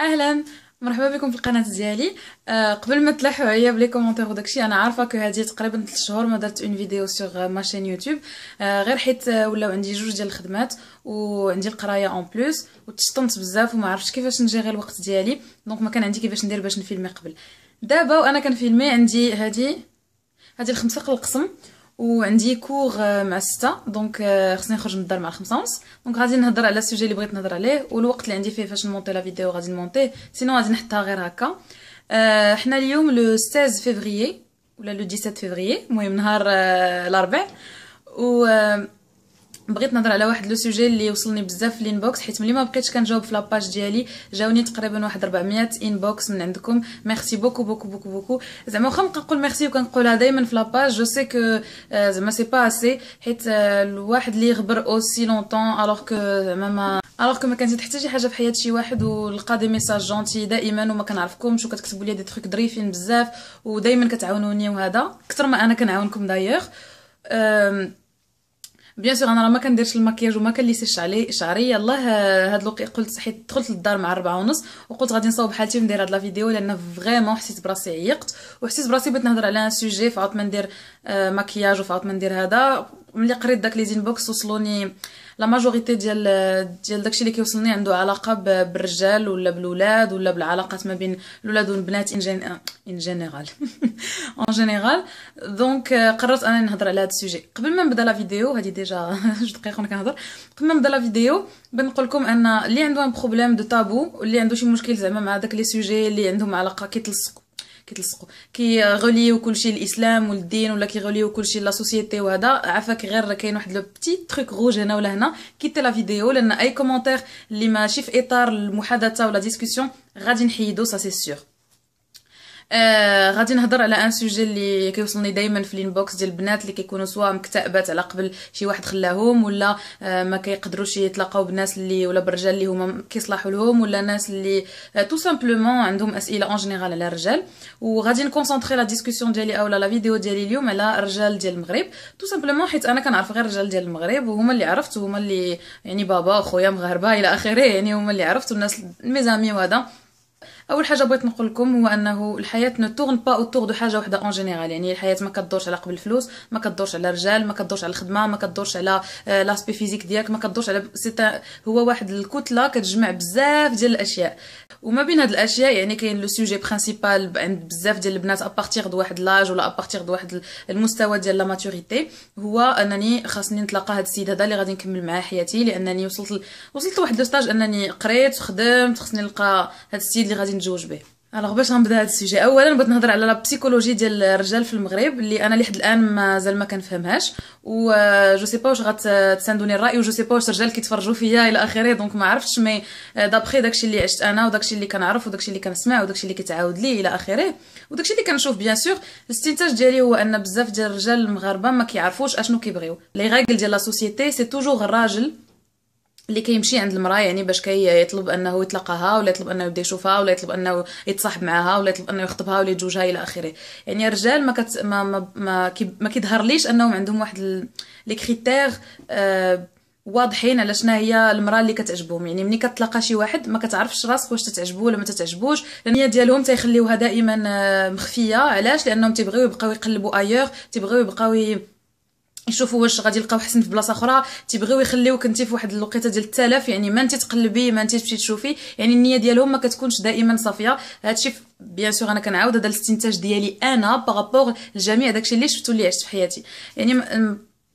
اهلا مرحبا بكم في القناه ديالي آه قبل ما تلاحوا عليا بلي كومونتير وداكشي انا عارفه كو هادي تقريبا 3 شهور ما درت اون فيديو سوغ ماشين يوتيوب آه غير حيت آه، ولاو عندي جوج ديال الخدمات وعندي القرايه اون بلوس وتشطنت بزاف وما عرفتش كيفاش نجي غير الوقت ديالي دونك ما كان عندي كيفاش ندير باش نفيلمي قبل دابا وانا كنفيلمي عندي هادي هادي الخمسه القسم وعندي كور euh, مع ستة دونك euh, خصني نخرج من الدار مع خمسة ونص دونك غادي نهضر على السوجي اللي بغيت نهضر عليه والوقت اللي عندي فيه فاش نمونطي لا فيديو غادي نمونطيه سينو غادي نحطها غير هكا أه حنا اليوم لو 16 فيفريي ولا لو 17 فيفريي المهم نهار الاربع و بغيت نهضر على واحد لو سوجي اللي وصلني بزاف في الانبوكس حيت ملي ما بقيتش كنجاوب في لاباج ديالي جاوني تقريبا واحد 400 انبوكس من عندكم ميرسي بوكو بوكو بوكو بوكو زعما واخا كنقول ميرسي وكنقولها دائما في لاباج جو سي كو زعما سي با اسي حيت euh, الواحد اللي يغبر اوسي لونطون الوغ كو زعما ما الوغ كو ما كانت حتى شي حاجه في حياه شي واحد ولقى دي ميساج جونتي دائما وما كنعرفكمش وكتكتبوا لي دي تروك ظريفين بزاف ودائما كتعاونوني وهذا اكثر ما انا كنعاونكم دايوغ بيان سور انا راه ما كنديرش المكياج وما كنليسش عليه شعري يلاه هاد الوقت قلت صحيت دخلت للدار مع ربعة ونص وقلت غادي نصاوب حالتي وندير هاد لا فيديو لان فريمون حسيت براسي عيقت وحسيت براسي بغيت نهضر على ان سوجي فعاط ما ندير آه مكياج وفعاط ما ندير هذا ملي قريت داك لي زينبوكس وصلوني لا ماجوريتي ديال ديال داكشي اللي كيوصلني عنده علاقه بالرجال ولا بالولاد ولا بالعلاقات ما بين الولاد والبنات ان ان جينيرال ان جينيرال دونك قررت انني نهضر على هذا السوجي قبل ما نبدا لا فيديو هذه ديجا جوج دقائق وانا كنهضر قبل ما نبدا لا فيديو بنقول لكم ان اللي عنده ان بروبليم دو تابو واللي عنده شي مشكل زعما مع داك لي سوجي اللي عندهم علاقه كيتلصق كيتلصقوا كيغوليو كلشي الاسلام والدين ولا كيغوليو كلشي لا سوسيتي وهذا عفاك غير كاين واحد لو بتي تروك روج هنا ولا هنا كيتي لا فيديو لان اي كومونتير اللي ماشي في اطار المحادثه ولا ديسكوسيون غادي نحيدو سا سي سيغ آه غادي نهضر على ان سوجي اللي كيوصلني دائما في الانبوكس ديال البنات اللي كيكونوا سواء مكتئبات على قبل شي واحد خلاهم ولا آه، ما كيقدروش يتلاقاو بناس اللي ولا برجال اللي هما كيصلحوا لهم ولا ناس اللي تو آه، سامبلومون عندهم اسئله اون جينيرال على الرجال وغادي نكونسونطري لا ديسكوسيون ديالي اولا لا فيديو ديالي اليوم على الرجال ديال المغرب تو سامبلومون حيت انا كنعرف غير الرجال ديال المغرب وهما اللي عرفت وهما اللي يعني بابا وخويا مغاربه الى اخره يعني هما اللي عرفت الناس ميزامي وهذا اول حاجه بغيت نقول لكم هو انه الحياه نو تورن با اوتور دو حاجه وحده اون جينيرال يعني الحياه ما كدورش على قبل الفلوس ما كدورش على الرجال ما كدورش على الخدمه ما كدورش على لاسبي آه، فيزيك ديالك ما كدورش على سيتا هو واحد الكتله كتجمع بزاف ديال الاشياء وما بين هاد الاشياء يعني كاين لو سوجي برينسيبال عند بزاف ديال البنات ابارتيغ دو واحد لاج ولا ابارتيغ دو واحد المستوى ديال لا ماتوريتي هو انني خاصني نتلاقى هاد السيد هذا اللي غادي نكمل معاه حياتي لانني وصلت ل... وصلت لواحد لو ستاج انني قريت وخدمت خصني نلقى هاد السيد اللي غادي نتزوج به الوغ باش غنبدا هذا السوجي اولا بغيت نهضر على لابسيكولوجي ديال الرجال في المغرب اللي انا لحد الان مازال ما كنفهمهاش و جو سي با واش غتساندوني آه، الراي و جو سي با واش الرجال كيتفرجوا فيا الى اخره دونك ما عرفتش مي دابخي آه، داكشي اللي عشت انا وداكشي اللي كنعرف وداكشي اللي كنسمع وداكشي اللي كتعاود لي الى اخره وداكشي اللي كنشوف بيان سور الاستنتاج ديالي هو ان بزاف ديال الرجال المغاربه ما كيعرفوش اشنو كيبغيو لي غاغل ديال لا سوسيتي سي توجور الراجل اللي كيمشي عند المراه يعني باش كي يطلب انه يتلقاها ولا يطلب انه يبدا يشوفها ولا يطلب انه يتصاحب معها ولا يطلب انه يخطبها ولا يتزوجها الى اخره يعني الرجال ما كت... ما ما, ما, كي... ما كيظهر ليش انهم عندهم واحد لي كريتير آه، واضحين على شنو هي المراه اللي كتعجبهم يعني ملي كتلقى شي واحد ما كتعرفش راسك واش تتعجبو ولا ما تتعجبوش النيه ديالهم تيخليوها دائما آه، مخفيه علاش لانهم تيبغيو يبقاو يقلبوا ايور تيبغيو يبقاو يشوفوا واش غادي يلقاو حسن في بلاصه اخرى تيبغيو يخليوك انت في واحد الوقيته ديال التلف يعني ما انت تقلبي ما انت تمشي تشوفي يعني النيه ديالهم ما كتكونش دائما صافيه هادشي بيان سور انا كنعاود هذا الاستنتاج ديالي انا بارابور لجميع داكشي اللي شفتو اللي عشت في حياتي يعني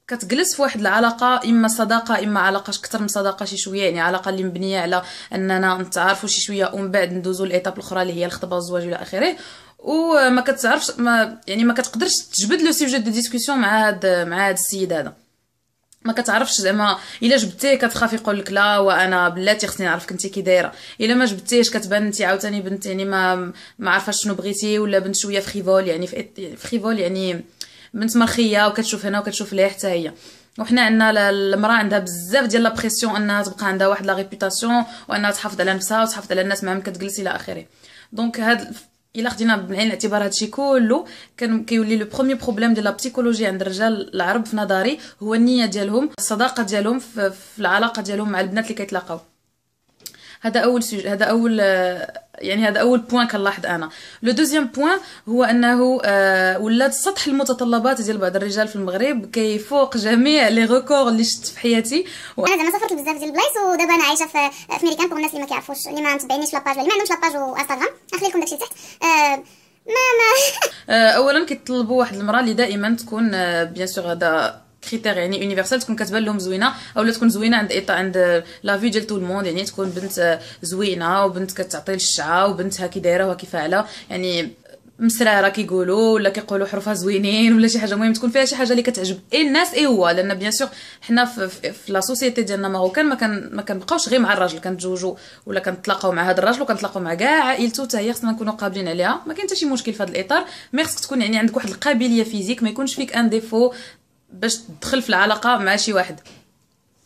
كتجلس في واحد العلاقه اما صداقه اما علاقه اكثر من صداقه شي شويه يعني علاقه اللي مبنيه على اننا نتعرفوا شي شويه ومن بعد ندوزو لايطاب الاخرى اللي هي الخطبه والزواج الى اخره وما كتعرفش ما يعني ما كتقدرش تجبد لو سوجي دو ديسكوسيون مع هاد مع هاد السيد هذا ما كتعرفش زعما الا جبتيه كتخاف يقول لك لا وانا بلاتي خصني نعرفك انت كي دايره الا ما جبتيهش كتبان انت عاوتاني بنت يعني ما ما عارفاش شنو بغيتي ولا بنت شويه فريفول يعني, يعني فريفول يعني بنت مرخيه وكتشوف هنا وكتشوف ليه حتى هي وحنا عندنا المراه عندها بزاف ديال لا بريسيون انها تبقى عندها واحد لا ريبوتاسيون وانها تحافظ على نفسها وتحافظ على الناس معهم كتجلس الى اخره دونك هاد الا خدينا بعين الاعتبار هادشي كله كان كيولي لو بروميير بروبليم ديال لابسيكولوجي عند الرجال العرب في نظري هو النيه ديالهم الصداقه ديالهم في العلاقه ديالهم مع البنات اللي كيتلاقاو هذا اول سج... هذا اول آه، يعني هذا اول بوان كنلاحظ انا لو دوزيام بوان هو انه آه، ولات سطح المتطلبات ديال بعض الرجال في المغرب كيفوق جميع لي ريكور اللي شفت في حياتي و... انا زعما سافرت بزاف ديال البلايص ودابا انا عايشه في في ميريكان بوغ الناس اللي ما كيعرفوش اللي ما متبعينيش لاباج اللي ما عندهمش لاباج وانستغرام نخلي لكم داكشي تحت آه ماما آه، اولا كيطلبوا واحد المراه اللي دائما تكون بيان آه، سور هذا كريتير يعني يونيفرسال تكون كتبان لهم زوينه اولا تكون زوينه عند إيطا عند لا في ديال تو الموند يعني تكون بنت آه، زوينه وبنت كتعطي الشعه وبنت هاكي دايره وهاكي فاعله يعني مسراره كيقولوا ولا كيقولوا حروفها زوينين ولا شي حاجه المهم تكون فيها شي حاجه اللي كتعجب اي الناس اي هو لان بيان سور حنا في, في, في لا سوسيتي ديالنا ماروكان ما كان ما كنبقاوش غير مع الراجل كنتزوجوا ولا كنتلاقاو مع هذا الراجل وكنتلاقاو مع كاع عائلته حتى هي خصنا نكونوا قابلين عليها ما كاين حتى شي مشكل في هذا الاطار مي خصك تكون يعني عندك واحد القابليه فيزيك ما يكونش فيك ان ديفو باش تدخل في العلاقه مع شي واحد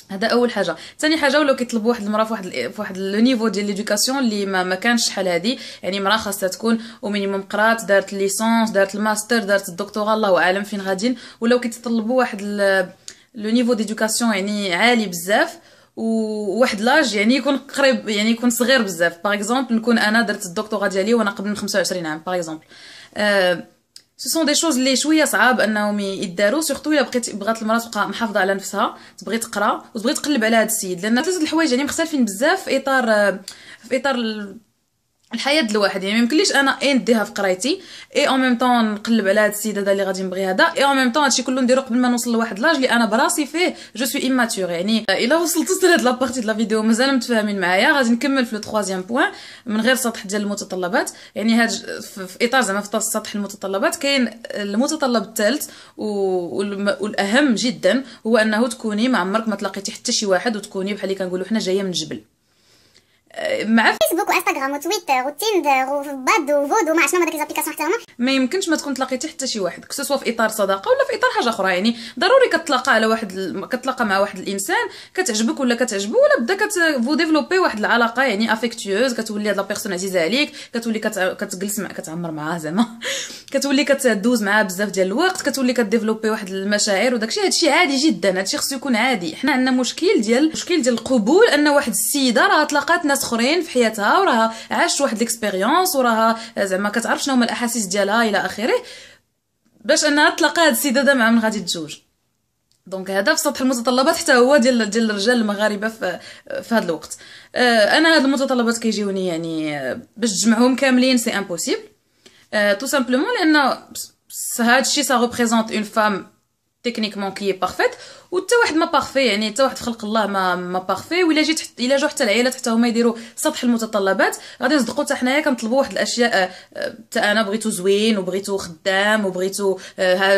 هذا اول حاجه ثاني حاجه ولاو كيطلبوا واحد المراه في واحد في واحد لو نيفو ديال ليدوكاسيون اللي ما, ما كانش شحال هادي يعني مراه خاصها تكون او مينيموم قرات دارت ليسونس دارت الماستر دارت الدكتوراه الله اعلم فين غاديين ولاو كيتطلبوا واحد لو نيفو ديدوكاسيون يعني عالي بزاف وواحد لاج يعني يكون قريب يعني يكون صغير بزاف باغ اكزومبل نكون انا درت الدكتوراه ديالي وانا قبل من 25 عام باغ اكزومبل أه سو سون دي شوز اللي شويه صعاب انهم يداروا سورتو الا بقيت بغات المراه تبقى محافظه على نفسها تبغي تقرا وتبغي تقلب على هذا السيد لان ثلاثه الحوايج يعني مختلفين بزاف في اطار في اطار الحياه ديال الواحد يعني ميمكنليش انا اي نديها في قرايتي اي اون ميم طون نقلب على هاد السيد اللي غادي نبغي هذا اي اون ميم طون هادشي كله نديرو قبل ما نوصل لواحد لاج اللي انا براسي فيه جو سوي ايماتور يعني الا وصلت حتى لهاد لابارتي ديال لا فيديو مازال متفاهمين معايا غادي نكمل في لو تخوازيام بوين من غير سطح ديال المتطلبات يعني هاد في اطار زعما في سطح المتطلبات كاين المتطلب الثالث والاهم جدا هو انه تكوني ما عمرك ما تلاقيتي حتى شي واحد وتكوني بحال اللي كنقولوا حنا جايه من جبل مع فيسبوك وانستغرام وتويتر وتيندر وباد وفود وما شنو هذاك ليزابليكاسيون حتى هما ما يمكنش ما تكون تلاقيتي حتى شي واحد كسوسوا في اطار صداقه ولا في اطار حاجه اخرى يعني ضروري كتلاقى على واحد ال... كتلاقى مع واحد الانسان كتعجبك ولا كتعجبو ولا بدا كتفو ديفلوبي واحد العلاقه يعني افيكتيوز كتولي هاد لا بيرسون عزيزه عليك كتولي كت... كتجلس مع كتعمر معاه زعما كتولي كتدوز معاه بزاف ديال الوقت كتولي كديفلوبي واحد المشاعر وداكشي هادشي عادي جدا هادشي خصو يكون عادي حنا عندنا مشكل ديال مشكل ديال القبول ان واحد السيده راه تلاقات ناس اخرين في حياتها وراها عاشت واحد ليكسبيريونس وراها زعما كتعرف شنو هما الاحاسيس ديالها الى اخره باش انها تلقى هاد السيده هذا مع من غادي تزوج دونك هذا في سطح المتطلبات حتى هو ديال ديال الرجال المغاربه في في هذا الوقت آه، انا هاد المتطلبات كيجيوني يعني آه، باش تجمعهم كاملين سي امبوسيبل تو سامبلومون لان هادشي سا ريبريزونت اون فام تكنيكمون كي بارفيت وتا واحد ما بارفي يعني حتى واحد خلق الله ما ما بارفي ولا جيت حت... الا جاو حتى العائلات حتى هما يديروا سطح المتطلبات غادي نصدقوا حتى حنايا كنطلبوا واحد الاشياء حتى انا بغيتو زوين وبغيتو خدام وبغيتو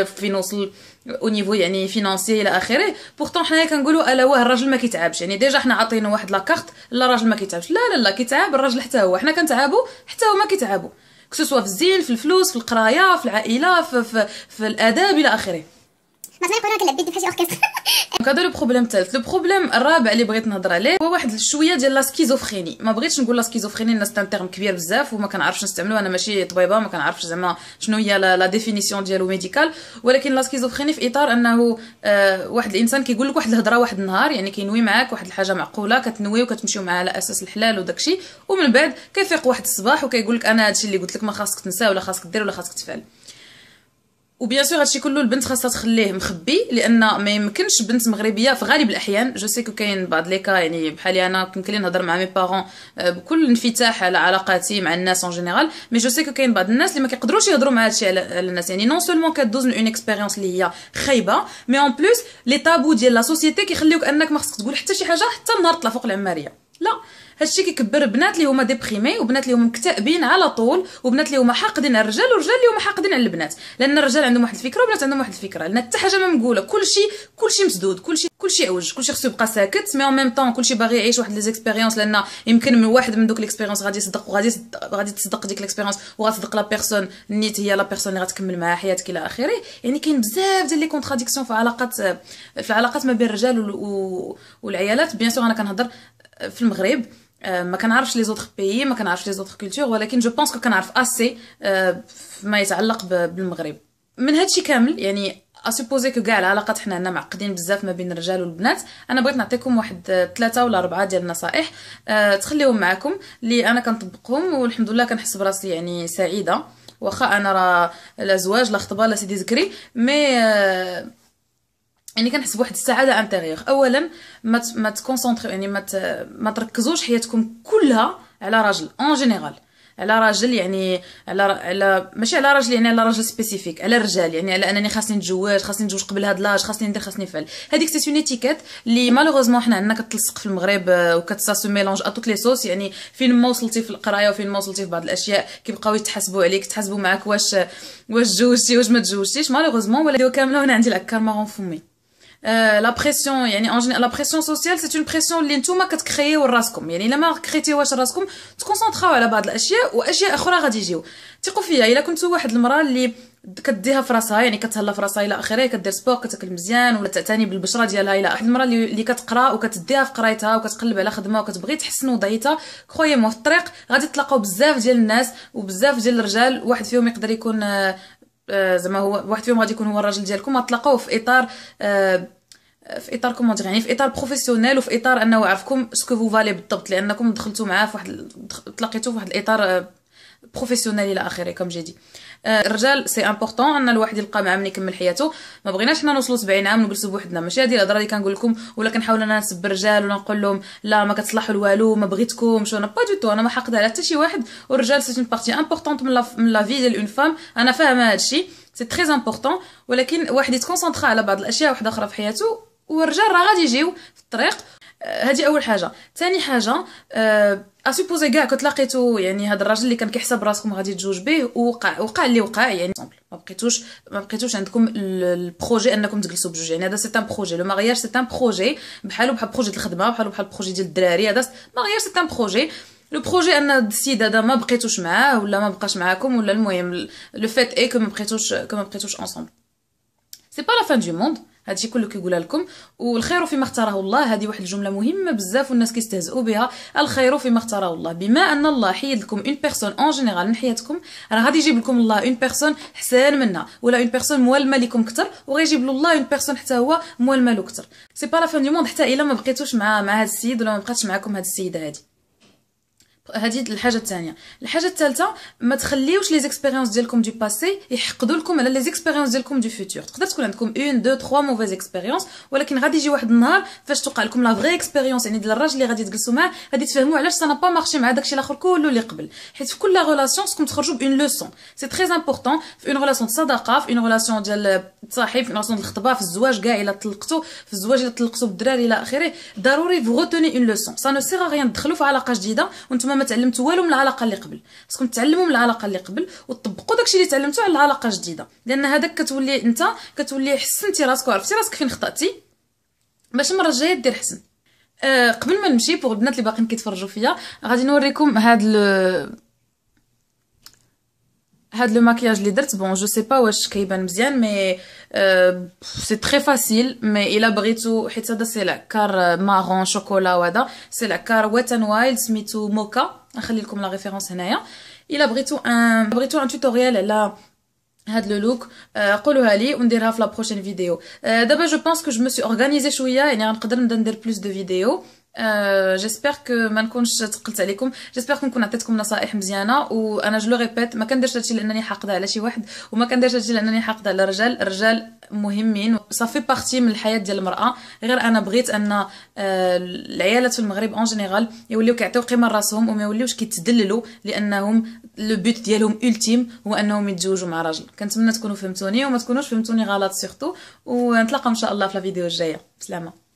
فين وصل او نيفو يعني فينانسي الى اخره بورتون حنايا كنقولوا الا واه الراجل ما كيتعبش يعني ديجا حنا عاطينه واحد كارت لا الراجل ما كيتعبش لا لا لا كيتعب الراجل حتى هو حنا كنتعبوا حتى هما كيتعبوا كسوسوا في الزين في الفلوس في القرايه في العائله في في, في الاداب الى اخره دونك تني بقولك لبيت بحاجه اوركستر هذا لو بروبليم الثالث لو بروبليم الرابع اللي بغيت نهضر عليه هو واحد شويه ديال لا سكيزوفريني ما بغيتش نقول لا سكيزوفريني الناس تيرم كبير بزاف وما كنعرفش نستعملو انا ماشي طبيبه ما كنعرفش زعما شنو هي لا ديفينيسيون ديالو ميديكال ولكن لا سكيزوفريني في اطار انه آه، واحد الانسان كيقول لك واحد الهضره واحد النهار يعني كينوي معاك واحد الحاجه معقوله كتنوي وكتمشيو معاها على اساس الحلال وداكشي ومن بعد كيفيق واحد الصباح وكيقول لك انا هادشي اللي قلت لك ما خاصك تنساه ولا خاصك دير ولا خاصك تفعل وبيان سور هادشي كله البنت خاصها تخليه مخبي لان ما يمكنش بنت مغربيه في غالب الاحيان جو سي كو كاين بعض لي كا يعني بحالي انا يمكن لي نهضر مع مي بارون آه، بكل انفتاح على علاقاتي مع الناس اون جينيرال مي جو سي كو كاين بعض الناس اللي ما كيقدروش يهضروا مع هادشي على الناس يعني نون سولمون كدوز اون اكسبيريونس اللي هي خايبه مي اون بلوس لي تابو ديال لا سوسيتي كيخليوك انك ما خصك تقول حتى شي حاجه حتى النهار طلع فوق العماريه لا هادشي كيكبر بنات اللي هما ديبريمي وبنات اللي هما مكتئبين على طول وبنات اللي هما حاقدين على الرجال والرجال اللي هما حاقدين على البنات لان الرجال عندهم واحد الفكره والبنات عندهم واحد الفكره لان حتى حاجه ما مقوله كلشي كلشي مسدود كلشي كلشي عوج كلشي خصو يبقى ساكت مي اون ميم طون كلشي باغي يعيش واحد لي زيكسبيريونس لان يمكن من واحد من دوك ليكسبيريونس غادي يصدق وغادي غادي تصدق ديك ليكسبيريونس وغتصدق لا بيرسون نيت هي لا بيرسون اللي غتكمل معها حياتك الى اخره يعني كاين بزاف ديال لي كونتراديكسيون في علاقات في العلاقات ما بين الرجال والعيالات بيان سور انا كنهضر في المغرب Euh, ما كنعرفش لي زوتر بيي ما كنعرفش لي زوتر كولتور ولكن جو بونس كنعرف اسي euh, فيما يتعلق بالمغرب من هادشي كامل يعني اسيبوزي كو كاع العلاقات حنا هنا معقدين بزاف ما بين الرجال والبنات انا بغيت نعطيكم واحد ثلاثه آه، ولا اربعه ديال النصائح أه تخليهم معكم اللي انا كنطبقهم والحمد لله كنحس براسي يعني سعيده واخا انا راه لا زواج لا خطبه لا سيدي زكري مي أه يعني كنحس بواحد السعاده انتيغيغ اولا ما ما تكونسونطري يعني ما ما تركزوش حياتكم كلها على راجل اون جينيرال على راجل يعني على على ماشي على راجل يعني على راجل سبيسيفيك على الرجال يعني على انني خاصني نتزوج خاصني نتزوج قبل هاد لاج خاصني ندير خاصني نفعل هذيك سي اون اتيكيت اللي مالوغوزمون حنا عندنا كتلصق في المغرب وكتسا سو ميلونج ا توت لي صوص يعني فين ما وصلتي في القرايه وفين ما وصلتي في بعض الاشياء كيبقاو يتحاسبوا عليك تحاسبوا معاك واش واش تزوجتي واش ما تزوجتيش مالوغوزمون ولا كامله وانا عندي العكار ماغون فمي لا بريسيون يعني ان لا بريسيون سوسيال سي اون بريسيون اللي نتوما كتكرييو لراسكم يعني الا ما كريتيوهاش لراسكم تكونسونطراو على بعض الاشياء واشياء اخرى غادي يجيو ثقوا فيا الا كنتو واحد المراه اللي كديها في راسها يعني كتهلا في راسها الى اخره كدير سبور كتاكل مزيان ولا تعتني بالبشره ديالها الى واحد المراه اللي كتقرا وكتديها في قرايتها وكتقلب على خدمه وكتبغي تحسن وضعيتها كخويا مو في الطريق غادي تلاقاو بزاف ديال الناس وبزاف ديال الرجال واحد فيهم يقدر يكون آه، آه، زعما هو واحد فيهم غادي يكون هو الراجل ديالكم غتلاقاو في اطار آه، في اطار كومونت يعني في اطار بروفيسيونيل وفي اطار انه يعرفكم سكو فو فالي بالضبط لانكم دخلتوا معاه في واحد تلاقيتوا في واحد الاطار آه، بروفيسيونيل الى اخره كما جدي الرجال سي امبورطون ان الواحد يلقى مع من يكمل حياته ما بغيناش حنا نوصلوا 70 عام ونجلسوا بوحدنا ماشي هذه الهضره اللي كنقول لكم ولا كنحاول انا نسب الرجال ولا نقول لهم لا ما كتصلحوا لوالو ما بغيتكمش انا با دو تو انا ما حقد على حتى شي واحد والرجال سي اون بارتي امبورطونت من لا في ديال اون فام انا فاهمه هذا الشيء سي تري امبورطون ولكن واحد يتكونسونطرا على بعض الاشياء واحده اخرى في حياته والرجال راه غادي يجيو في الطريق آه، هذه اول حاجه ثاني حاجه اسوبوزي آه، كاع كنت لقيتو يعني هذا الراجل اللي كان كيحسب راسكم غادي تجوج به وقع وقع اللي وقع يعني ما بقيتوش ما بقيتوش عندكم البروجي انكم تجلسوا بجوج يعني هذا سي ان بروجي لو مارياج سي ان بروجي بحالو بحال بروجي الخدمه بحالو بحال بروجي ديال الدراري هذا ماغياج سي ان بروجي لو بروجي ان السيد هذا ما بقيتوش معاه ولا ما بقاش معاكم ولا المهم لو فات اي كو ما بقيتوش كو ما بقيتوش انصومبل سي با لا فان دو موند هادشي كله كيقولها لكم والخير فيما اختاره الله هذه واحد الجمله مهمه بزاف والناس كيستهزؤوا بها الخير فيما اختاره الله بما ان الله حيد لكم اون بيرسون اون جينيرال من حياتكم راه غادي يجيب لكم الله اون بيرسون حسان منها ولا اون بيرسون موالمه لكم اكثر وغيجيب له الله اون بيرسون حتى هو موالمه له اكثر سي با لا فان دي موند حتى الا ما بقيتوش مع مع هاد السيد ولا ما بقاتش معكم هاد السيده هادي هذه الحاجه الثانيه الحاجه الثالثه ما تخليوش لي زيكسبيريونس ديالكم دو باسي يحقدوا لكم على لي زيكسبيريونس ديالكم دو فيتور تقدر تكون عندكم اون دو تخوا موفيز اكسبيريونس ولكن غادي يجي واحد النهار فاش توقع لكم لا فغي اكسبيريونس يعني ديال الراجل اللي غادي تجلسوا معاه غادي تفهموا علاش سا با مارشي مع داكشي الاخر كله اللي قبل حيت في كل ريلاسيون خصكم تخرجوا بان لوسون سي تري امبورطون في اون ريلاسيون صداقه في اون ريلاسيون ديال تصاحب في نوصل الخطبه في الزواج كاع الا طلقتو في الزواج الا طلقتو بالدراري الى اخره ضروري فغوتوني اون لوسون سا نو سيغ غيان تدخلوا في علاقه جديده وانتم ما تعلمتوا والو من العلاقه اللي قبل خصكم تعلموا من العلاقه اللي قبل وتطبقوا داكشي اللي تعلمتوا على العلاقه الجديده لان هذاك كتولي انت كتولي حسنتي راسك وعرفتي راسك فين خطاتي باش المره الجايه دير حسن أه قبل ما نمشي بوغ البنات اللي باقيين كيتفرجوا فيا غادي نوريكم هاد had le maquillage lidar c'est bon je sais pas où je kibane mais euh, c'est très facile mais il a bri tout histoire de celle car marron chocolat ouada c'est la car wet and wild mito mocha je peu comme la référence en il a bri tout un bri tout un tutoriel là had le look ko lo hali on dérave la prochaine vidéo d'abord euh, je pense que je me suis organisée chouia et nean kdem donner plus de vidéos جيسبر euh, كو ما نكونش ثقلت عليكم جيسبر كو نكون عطيتكم نصائح مزيانه وانا جو لو ريبيت ما كنديرش هادشي لانني حاقده على شي واحد وما كنديرش هادشي لانني حاقده على الرجال الرجال مهمين صافي بارتي من الحياه ديال المراه غير انا بغيت ان آه، العيالات في المغرب اون جينيرال يوليو كيعطيو قيمه لراسهم وما يوليوش كيتدللوا لانهم لو بوت ديالهم اولتيم هو انهم يتزوجوا مع راجل كنتمنى تكونوا فهمتوني وما تكونوش فهمتوني غلط سورتو ونتلاقاو ان شاء الله في الفيديو الجايه سلامه